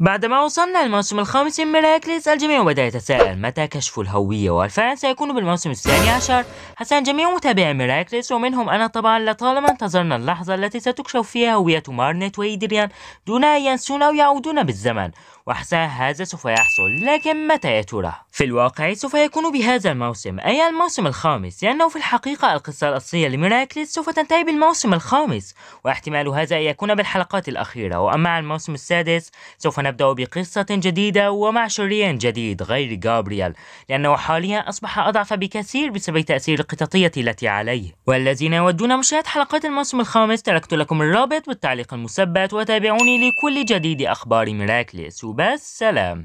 بعدما وصلنا للموسم الخامس من ميراكليس الجميع بدأ يتساءل متى كشف الهوية والفعل سيكون بالموسم الثاني عشر حسن جميع متابعي ميراكليس ومنهم أنا طبعا لطالما انتظرنا اللحظة التي ستكشف فيها هوية مارنت وإيدريان دون أن ينسون أو يعودون بالزمن وأحسن هذا سوف يحصل لكن متى يا ترى؟ في الواقع سوف يكون بهذا الموسم أي الموسم الخامس لأنه في الحقيقة القصة الأصلية لميراكليس سوف تنتهي بالموسم الخامس واحتمال هذا أن يكون بالحلقات الأخيرة وأما الموسم السادس سوف نبدأ بقصة جديدة ومع شريان جديد غير جابرييل لأنه حاليا أصبح أضعف بكثير بسبب تأثير القططية التي عليه والذين يودون مشاهدة حلقات الموسم الخامس تركت لكم الرابط بالتعليق المثبت وتابعوني لكل جديد أخبار ميراكليس وبالسلام